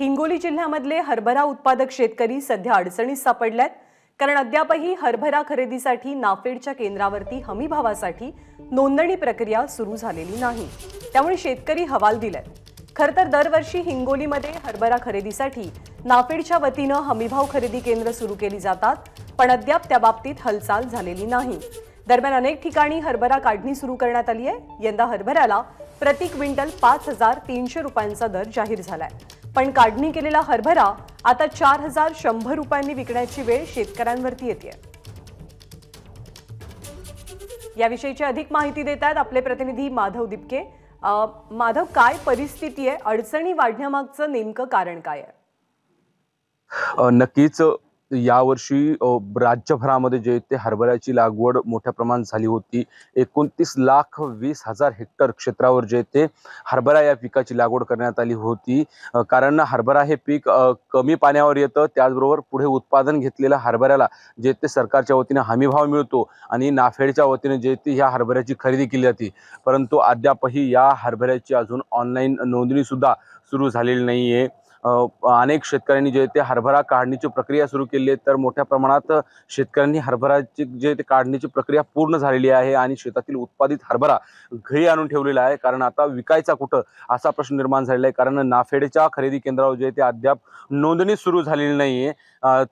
हिंगोली जिल्ह्यामधले हरभरा उत्पादक शेतकरी सध्या अडचणीत सापडल्यात कारण अद्यापही हरभरा खरेदीसाठी नाफेडच्या केंद्रावरती हमीभावासाठी नोंदणी प्रक्रिया सुरू झालेली नाही त्यामुळे शेतकरी हवाल दिलाय खर तर दरवर्षी हिंगोलीमध्ये हरभरा खरेदीसाठी नाफेडच्या वतीनं हमीभाव खरेदी केंद्र सुरू केली जातात पण अद्याप त्या बाबतीत हालचाल झालेली नाही दरम्यान अनेक ठिकाणी हरभरा काढणी सुरू करण्यात आली आहे यंदा हरभऱ्याला प्रति क्विंटल पाच हजार तीनशे रुपयांचा दर जाहीर झालाय पण काढणी केलेला हरभरा आता चार हजार शंभर रुपयांनी विकण्याची वेळ शेतकऱ्यांवरती येते याविषयीची अधिक माहिती देत आहेत आपले प्रतिनिधी माधव दिपके माधव काय परिस्थिती आहे अडचणी वाढण्यामागचं नेमकं कारण काय आहे नक्कीच यावर्षी राज्यभरामध्ये जे ते हरभऱ्याची लागवड मोठ्या प्रमाणात झाली होती एकोणतीस लाख वीस हजार हेक्टर क्षेत्रावर जे ते हरभरा या पिकाची लागवड करण्यात आली होती कारण हरभरा हे पीक कमी पाण्यावर येतं त्याचबरोबर पुढे उत्पादन घेतलेल्या हरभऱ्याला जे ते सरकारच्या वतीने हमीभाव मिळतो आणि नाफेडच्या वतीने जे ते ह्या हरभऱ्याची खरेदी केली जाते परंतु अद्यापही या हरभऱ्याची अजून ऑनलाईन नोंदणीसुद्धा सुरू झालेली नाही आहे अनेक शेतकऱ्यांनी जे ते हरभरा काढणीची प्रक्रिया सुरू केली आहे तर मोठ्या प्रमाणात शेतकऱ्यांनी हरभराची जे ते काढणीची प्रक्रिया पूर्ण झालेली आहे आणि शेतातील उत्पादित हरभरा घरी आणून ठेवलेला आहे कारण आता विकायचा कुठं असा प्रश्न निर्माण झालेला आहे कारण नाफेडच्या खरेदी केंद्रावर जे ते अद्याप नोंदणी सुरू झालेली नाही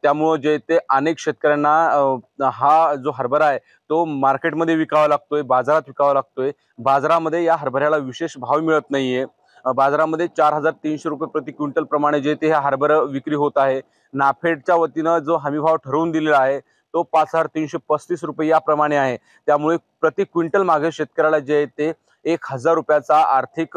त्यामुळं जे ते अनेक शेतकऱ्यांना हा जो हरभरा आहे तो मार्केटमध्ये विकावा लागतोय बाजारात विकावा लागतोय बाजारामध्ये या हरभऱ्याला विशेष भाव मिळत नाही आहे बाजारामध्ये चार हजार तीनशे रुपये प्रति क्विंटल प्रमाणे जे ते हे हार्बर विक्री होत आहे नाफेडच्या वतीनं जो हमीभाव ठरवून दिलेला आहे तो पाच हजार तीनशे पस्तीस रुपये याप्रमाणे आहे त्यामुळे प्रति क्विंटल मागे शेतकऱ्याला जे आहे ते एक हजार रुपयाचा आर्थिक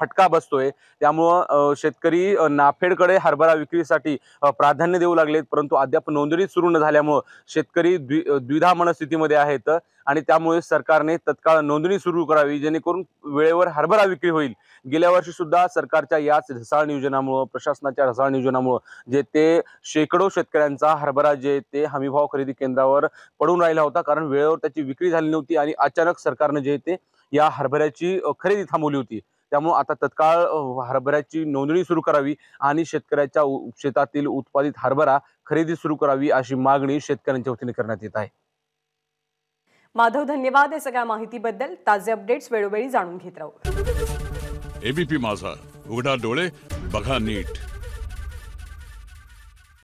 फटका बसतोय त्यामुळं शेतकरी नाफेडकडे हरभरा विक्रीसाठी प्राधान्य देऊ लागलेत परंतु अद्याप नोंदणी सुरू न झाल्यामुळं शेतकरी द्वि द्विधा मनस्थितीमध्ये आहेत आणि त्यामुळे सरकारने तत्काळ नोंदणी सुरू करावी जेणेकरून वेळेवर हरभरा विक्री होईल गेल्या वर्षी सुद्धा सरकारच्या याच ढसाळ नियोजनामुळं प्रशासनाच्या ढसाळ नियोजनामुळं जे ते शेकडो शेतकऱ्यांचा हरभरा जे ते हमीभाव खरेदी केंद्रावर पडून राहिला होता कारण वेळेवर त्याची विक्री झाली नव्हती आणि अचानक सरकारनं जे ते या हरभऱ्याची खरेदी थांबवली होती त्यामुळे आता तत्काळ हरभऱ्याची नोंदणी सुरू करावी आणि शेतकऱ्याच्या शेतातील उत्पादित हरभरा खरेदी सुरू करावी अशी मागणी शेतकऱ्यांच्या वतीने करण्यात येत आहे माधव धन्यवाद या सगळ्या माहितीबद्दल ताजे अपडेट्स वेळोवेळी जाणून घेत राहू एबीपी माझा उघडा डोळे बघा नीट